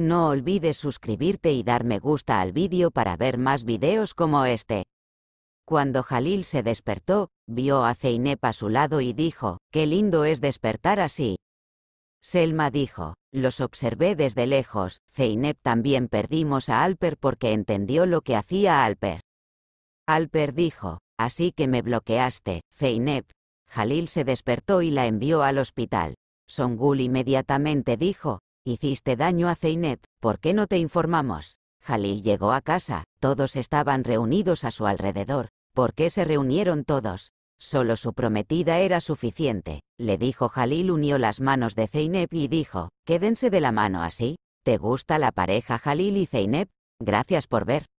No olvides suscribirte y dar me gusta al vídeo para ver más videos como este. Cuando Jalil se despertó, vio a Zeynep a su lado y dijo, «Qué lindo es despertar así». Selma dijo, «Los observé desde lejos, Zeynep también perdimos a Alper porque entendió lo que hacía Alper». Alper dijo, «Así que me bloqueaste, Zeynep». Jalil se despertó y la envió al hospital. Songul inmediatamente dijo, Hiciste daño a Zeynep, ¿por qué no te informamos? Jalil llegó a casa, todos estaban reunidos a su alrededor. ¿Por qué se reunieron todos? Solo su prometida era suficiente, le dijo Jalil unió las manos de Zeynep y dijo, quédense de la mano así. ¿Te gusta la pareja Jalil y Zeynep? Gracias por ver.